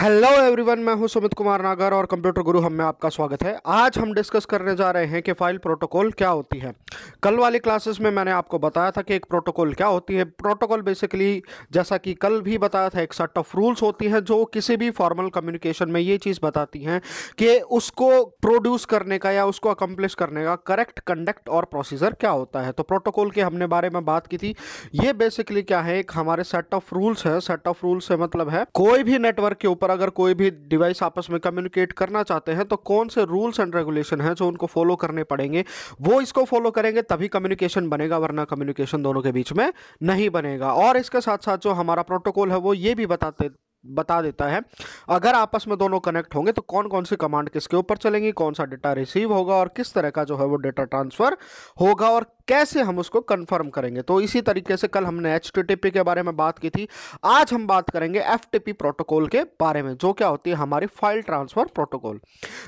hello everyone मैं हूं सुमित कुमार नागर और कंप्यूटर गुरु हम में आपका स्वागत है आज हम डिस्कस करने जा रहे हैं कि फाइल प्रोटोकॉल क्या होती है कल वाली क्लासेस में मैंने आपको बताया था कि एक प्रोटोकॉल क्या होती है प्रोटोकॉल बेसिकली जैसा कि कल भी बताया था एक सेट ऑफ रूल्स होती हैं जो किसी भी फॉर्मल कम्युनिकेशन में ये चीज़ बताती हैं कि उसको प्रोड्यूस करने का या उसको अकम्पलिश करने का करेक्ट कंडक्ट और प्रोसीजर क्या होता है तो प्रोटोकॉल के हमने बारे में बात की थी ये बेसिकली क्या है एक हमारे सेट ऑफ रूल्स है सेट ऑफ रूल्स से मतलब है कोई भी नेटवर्क के ऊपर पर अगर कोई भी डिवाइस आपस में कम्युनिकेट करना चाहते हैं तो कौन से रूल्स एंड रेगुलेशन हैं जो उनको फॉलो करने पड़ेंगे वो इसको फॉलो करेंगे तभी कम्युनिकेशन बनेगा वरना कम्युनिकेशन दोनों के बीच में नहीं बनेगा और इसके साथ साथ जो हमारा प्रोटोकॉल है वो ये भी बताते बता देता है अगर आपस में दोनों कनेक्ट होंगे तो कौन कौन सी कमांड किसके ऊपर चलेंगी कौन सा डेटा रिसीव होगा और किस तरह का जो है वो डेटा ट्रांसफ़र होगा और कैसे हम उसको कंफर्म करेंगे तो इसी तरीके से कल हमने एच के बारे में बात की थी आज हम बात करेंगे एफ प्रोटोकॉल के बारे में जो क्या होती है हमारी फाइल ट्रांसफ़र प्रोटोकॉल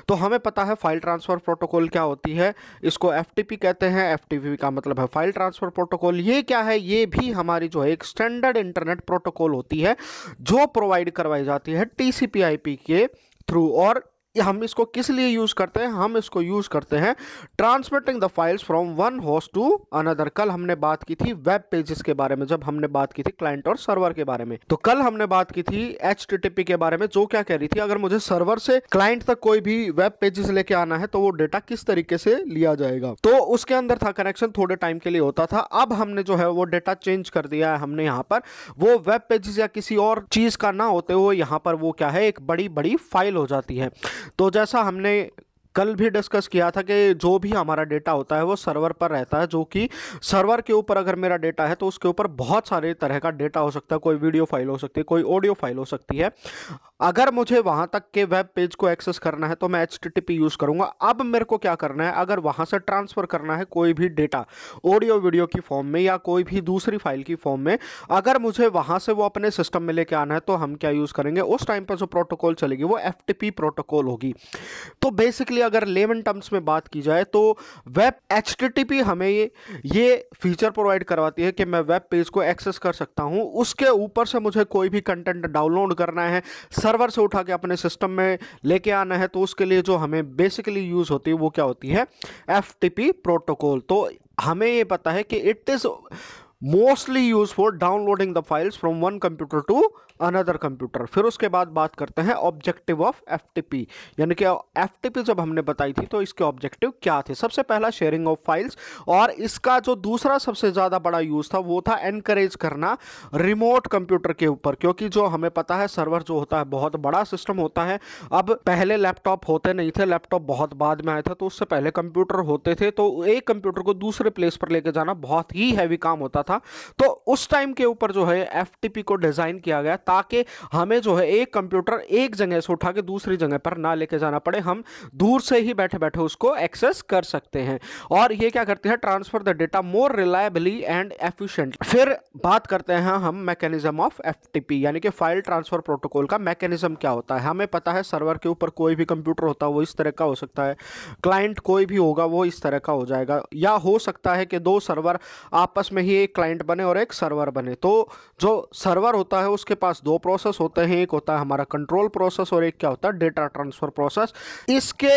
तो हमें पता है फाइल ट्रांसफ़र प्रोटोकॉल क्या होती है इसको एफ कहते हैं एफ का मतलब है फाइल ट्रांसफ़र प्रोटोकॉल ये क्या है ये भी हमारी जो है एक स्टैंडर्ड इंटरनेट प्रोटोकॉल होती है जो प्रोवाइड करवाई जाती है टी के थ्रू और हम इसको किस लिए यूज़ करते हैं हम इसको यूज़ करते हैं transmitting the files from one host to another कल हमने बात की थी वेब पेजेस के बारे में जब हमने बात की थी क्लाइंट और सर्वर के बारे में तो कल हमने बात की थी एच के बारे में जो क्या कह रही थी अगर मुझे सर्वर से क्लाइंट तक कोई भी वेब पेजेस लेके आना है तो वो डेटा किस तरीके से लिया जाएगा तो उसके अंदर था कनेक्शन थोड़े टाइम के लिए होता था अब हमने जो है वो डेटा चेंज कर दिया है हमने यहाँ पर वो वेब पेजेस या किसी और चीज का ना होते हुए यहाँ पर वो क्या है एक बड़ी बड़ी फाइल हो जाती है तो जैसा हमने कल भी डिस्कस किया था कि जो भी हमारा डेटा होता है वो सर्वर पर रहता है जो कि सर्वर के ऊपर अगर मेरा डेटा है तो उसके ऊपर बहुत सारे तरह का डेटा हो सकता है कोई वीडियो फाइल हो सकती है कोई ऑडियो फाइल हो सकती है अगर मुझे वहां तक के वेब पेज को एक्सेस करना है तो मैं एच टी यूज़ करूंगा अब मेरे को क्या करना है अगर वहां से ट्रांसफ़र करना है कोई भी डेटा ऑडियो वीडियो की फॉर्म में या कोई भी दूसरी फाइल की फॉर्म में अगर मुझे वहां से वो अपने सिस्टम में लेके आना है तो हम क्या यूज़ करेंगे उस टाइम पर जो प्रोटोकॉल चलेगी वो एफ प्रोटोकॉल होगी तो बेसिकली अगर लेवन टर्म्स में बात की जाए तो वेब एच हमें ये ये फीचर प्रोवाइड करवाती है कि मैं वेब पेज को एक्सेस कर सकता हूँ उसके ऊपर से मुझे कोई भी कंटेंट डाउनलोड करना है सर्वर से उठा के अपने सिस्टम में लेके आना है तो उसके लिए जो हमें बेसिकली यूज़ होती है वो क्या होती है एफ प्रोटोकॉल तो हमें ये पता है कि it is mostly use for downloading the files from one computer to another computer फिर उसके बाद बात करते हैं ऑब्जेक्टिव ऑफ एफ यानी कि एफ जब हमने बताई थी तो इसके ऑब्जेक्टिव क्या थे सबसे पहला शेयरिंग ऑफ फाइल्स और इसका जो दूसरा सबसे ज़्यादा बड़ा यूज़ था वो था एनकरेज करना रिमोट कंप्यूटर के ऊपर क्योंकि जो हमें पता है सर्वर जो होता है बहुत बड़ा सिस्टम होता है अब पहले लैपटॉप होते नहीं थे लैपटॉप बहुत बाद में आए थे तो उससे पहले कंप्यूटर होते थे तो एक कंप्यूटर को दूसरे प्लेस पर लेके जाना बहुत ही हैवी काम होता था तो उस टाइम के ऊपर जो है एफ को डिज़ाइन किया गया ताकि हमें जो है एक कंप्यूटर एक जगह से उठा के दूसरी जगह पर ना लेके जाना पड़े हम दूर से ही बैठे बैठे उसको एक्सेस कर सकते हैं और ये क्या करते हैं transfer the data more reliably and efficient फिर बात करते हैं हम मैकेनिज्म ऑफ एफटीपी यानी कि फाइल ट्रांसफर प्रोटोकॉल का मैकेनिज्म क्या होता है हमें पता है सर्वर के ऊपर कोई भी कंप्यूटर होता है वो इस तरह का हो सकता है क्लाइंट कोई भी होगा वो इस तरह का हो जाएगा या हो सकता है कि दो सर्वर आपस में ही एक क्लाइंट बने और एक सर्वर बने तो जो सर्वर होता है उसके पास दो प्रोसेस होते हैं एक होता है हमारा कंट्रोल प्रोसेस और एक क्या होता है डेटा ट्रांसफ़र प्रोसेस इसके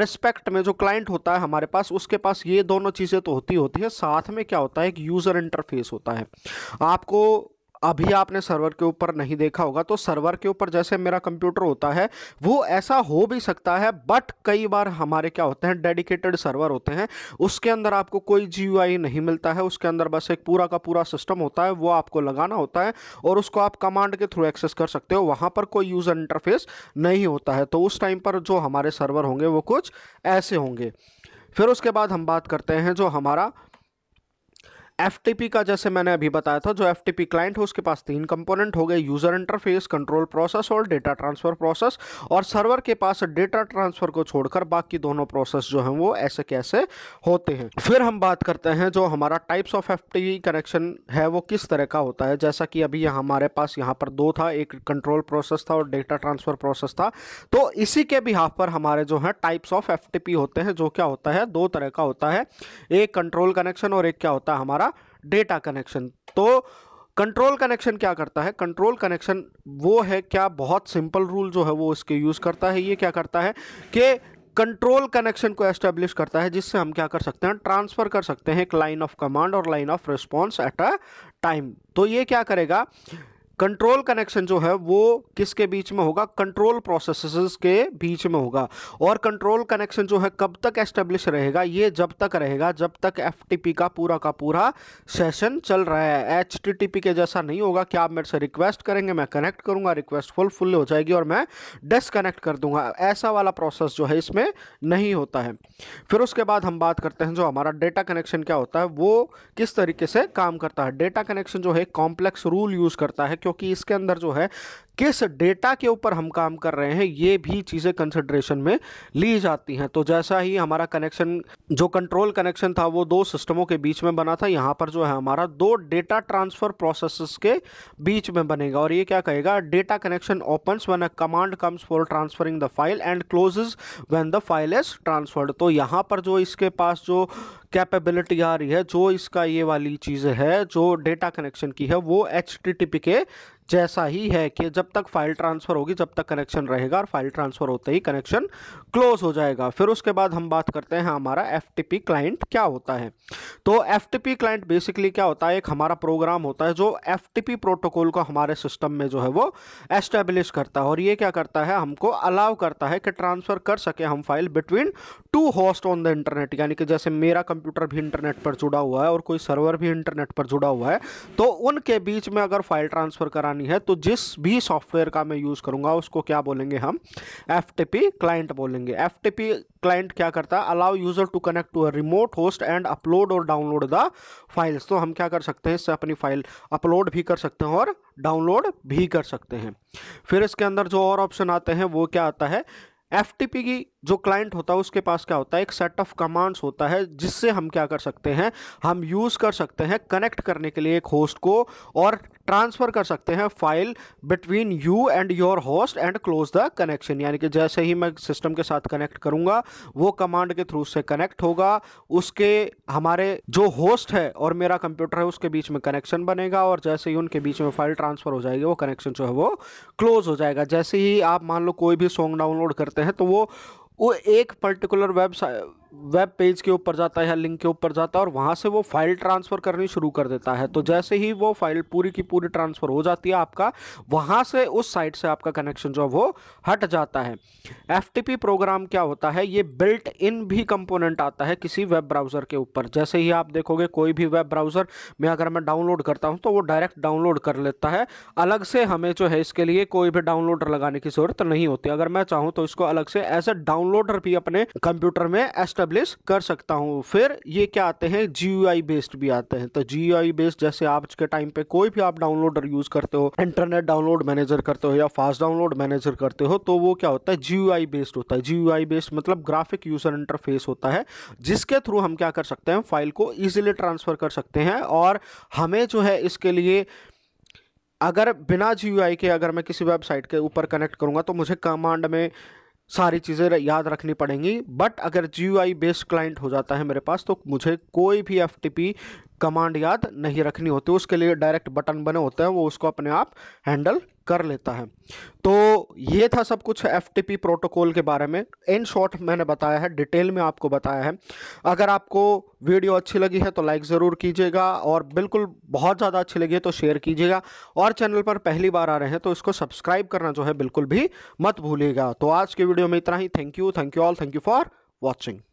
रेस्पेक्ट में जो क्लाइंट होता है हमारे पास उसके पास ये दोनों चीज़ें तो होती होती है साथ में क्या होता है एक यूज़र इंटरफेस होता है आपको अभी आपने सर्वर के ऊपर नहीं देखा होगा तो सर्वर के ऊपर जैसे मेरा कंप्यूटर होता है वो ऐसा हो भी सकता है बट कई बार हमारे क्या होते हैं डेडिकेटेड सर्वर होते हैं उसके अंदर आपको कोई जी नहीं मिलता है उसके अंदर बस एक पूरा का पूरा सिस्टम होता है वो आपको लगाना होता है और उसको आप कमांड के थ्रू एक्सेस कर सकते हो वहाँ पर कोई यूज़र इंटरफेस नहीं होता है तो उस टाइम पर जो हमारे सर्वर होंगे वो कुछ ऐसे होंगे फिर उसके बाद हम बात करते हैं जो हमारा एफ का जैसे मैंने अभी बताया था जो एफ क्लाइंट है उसके पास तीन कंपोनेंट हो गए यूज़र इंटरफेस कंट्रोल प्रोसेस और डेटा ट्रांसफ़र प्रोसेस और सर्वर के पास डेटा ट्रांसफ़र को छोड़कर बाकी दोनों प्रोसेस जो हैं वो ऐसे कैसे होते हैं फिर हम बात करते हैं जो हमारा टाइप्स ऑफ एफ कनेक्शन है वो किस तरह का होता है जैसा कि अभी हमारे पास यहाँ पर दो था एक कंट्रोल प्रोसेस था और डेटा ट्रांसफ़र प्रोसेस था तो इसी के भी हाँ पर हमारे जो हैं टाइप्स ऑफ एफ होते हैं जो क्या होता है दो तरह का होता है एक कंट्रोल कनेक्शन और एक क्या होता है हमारा डेटा कनेक्शन तो कंट्रोल कनेक्शन क्या करता है कंट्रोल कनेक्शन वो है क्या बहुत सिंपल रूल जो है वो इसके यूज़ करता है ये क्या करता है कि कंट्रोल कनेक्शन को एस्टेब्लिश करता है जिससे हम क्या कर सकते हैं ट्रांसफ़र कर सकते हैं एक लाइन ऑफ कमांड और line of response at a time तो ये क्या करेगा कंट्रोल कनेक्शन जो है वो किसके बीच में होगा कंट्रोल प्रोसेस के बीच में होगा और कंट्रोल कनेक्शन जो है कब तक एस्टेब्लिश रहेगा ये जब तक रहेगा जब तक एफ का पूरा का पूरा सेशन चल रहा है एच के जैसा नहीं होगा क्या आप मेरे से रिक्वेस्ट करेंगे मैं कनेक्ट करूंगा रिक्वेस्ट फुल फुल हो जाएगी और मैं डिसकनेक्ट कर दूंगा ऐसा वाला प्रोसेस जो है इसमें नहीं होता है फिर उसके बाद हम बात करते हैं जो हमारा डेटा कनेक्शन क्या होता है वो किस तरीके से काम करता है डेटा कनेक्शन जो है कॉम्प्लेक्स रूल यूज़ करता है क्यों क्योंकि इसके अंदर जो है किस डेटा के ऊपर हम काम कर रहे हैं ये भी चीज़ें कंसिड्रेशन में ली जाती हैं तो जैसा ही हमारा कनेक्शन जो कंट्रोल कनेक्शन था वो दो सिस्टमों के बीच में बना था यहाँ पर जो है हमारा दो डेटा ट्रांसफ़र प्रोसेस के बीच में बनेगा और ये क्या कहेगा data connection opens one a command comes for transferring the file and closes when the file is transferred तो यहाँ पर जो इसके पास जो कैपेबिलिटी आ रही है जो इसका ये वाली चीज़ है जो डेटा कनेक्शन की है वो एच के जैसा ही है कि जब तक फाइल ट्रांसफ़र होगी जब तक कनेक्शन रहेगा और फाइल ट्रांसफ़र होते ही कनेक्शन क्लोज हो जाएगा फिर उसके बाद हम बात करते हैं हमारा एफ क्लाइंट क्या होता है तो एफ क्लाइंट बेसिकली क्या होता है एक हमारा प्रोग्राम होता है जो एफ प्रोटोकॉल को हमारे सिस्टम में जो है वो एस्टेब्लिश करता है और ये क्या करता है हमको अलाउ करता है कि ट्रांसफ़र कर सके हम file between two host on the internet यानी कि जैसे मेरा कंप्यूटर भी इंटरनेट पर जुड़ा हुआ है और कोई सर्वर भी इंटरनेट पर जुड़ा हुआ है तो उनके बीच में अगर फाइल ट्रांसफ़र कराने करनी है तो जिस भी सॉफ्टवेयर का मैं यूज़ करूँगा उसको क्या बोलेंगे हम एफ क्लाइंट बोलेंगे एफ क्लाइंट क्या करता है allow user to connect to a remote host and upload और डाउनलोड द फाइल्स तो हम क्या कर सकते हैं इससे अपनी फाइल अपलोड भी कर सकते हैं और डाउनलोड भी कर सकते हैं फिर इसके अंदर जो और ऑप्शन आते हैं वो क्या आता है एफ की जो क्लाइंट होता है उसके पास क्या होता है एक सेट ऑफ कमांड्स होता है जिससे हम क्या कर सकते हैं हम यूज़ कर सकते हैं कनेक्ट करने के लिए एक होस्ट को और ट्रांसफ़र कर सकते हैं file between you and your host and close the connection यानी कि जैसे ही मैं सिस्टम के साथ कनेक्ट करूँगा वो कमांड के थ्रू से कनेक्ट होगा उसके हमारे जो होस्ट है और मेरा कंप्यूटर है उसके बीच में कनेक्शन बनेगा और जैसे ही उनके बीच में फाइल ट्रांसफ़र हो जाएगी वो कनेक्शन जो है वो क्लोज हो जाएगा जैसे ही आप मान लो कोई भी सॉन्ग डाउनलोड करते हैं तो वो वो एक पर्टिकुलर वेबसाइट वेब पेज के ऊपर जाता है या लिंक के ऊपर जाता है और वहाँ से वो फाइल ट्रांसफ़र करनी शुरू कर देता है तो जैसे ही वो फाइल पूरी की पूरी ट्रांसफ़र हो जाती है आपका वहाँ से उस साइट से आपका कनेक्शन जो वो हट जाता है एफ प्रोग्राम क्या होता है ये बिल्ट इन भी कंपोनेंट आता है किसी वेब ब्राउज़र के ऊपर जैसे ही आप देखोगे कोई भी वेब ब्राउज़र में अगर मैं डाउनलोड करता हूँ तो वो डायरेक्ट डाउनलोड कर लेता है अलग से हमें जो है इसके लिए कोई भी डाउनलोडर लगाने की ज़रूरत नहीं होती अगर मैं चाहूँ तो इसको अलग से एज ए डाउनलोडर भी अपने कंप्यूटर में एस्ट इस्टेब्लिश कर सकता हूँ फिर ये क्या आते हैं जी बेस्ड भी आते हैं तो जी बेस्ड जैसे आज के टाइम पे कोई भी आप डाउनलोडर यूज़ करते हो इंटरनेट डाउनलोड मैनेजर करते हो या फास्ट डाउनलोड मैनेजर करते हो तो वो क्या होता है जी बेस्ड होता है जी बेस्ड मतलब ग्राफिक यूजर इंटरफेस होता है जिसके थ्रू हम क्या कर सकते हैं फाइल को ईजिली ट्रांसफ़र कर सकते हैं और हमें जो है इसके लिए अगर बिना जी के अगर मैं किसी वेबसाइट के ऊपर कनेक्ट करूँगा तो मुझे कमांड में सारी चीज़ें याद रखनी पड़ेंगी बट अगर जी बेस्ड क्लाइंट हो जाता है मेरे पास तो मुझे कोई भी एफ कमांड याद नहीं रखनी होती उसके लिए डायरेक्ट बटन बने होते हैं वो उसको अपने आप हैंडल कर लेता है तो ये था सब कुछ एफ प्रोटोकॉल के बारे में इन शॉर्ट मैंने बताया है डिटेल में आपको बताया है अगर आपको वीडियो अच्छी लगी है तो लाइक ज़रूर कीजिएगा और बिल्कुल बहुत ज़्यादा अच्छी लगी है तो शेयर कीजिएगा और चैनल पर पहली बार आ रहे हैं तो इसको सब्सक्राइब करना जो है बिल्कुल भी मत भूलिएगा तो आज के वीडियो में इतना ही thank you thank you all thank you for watching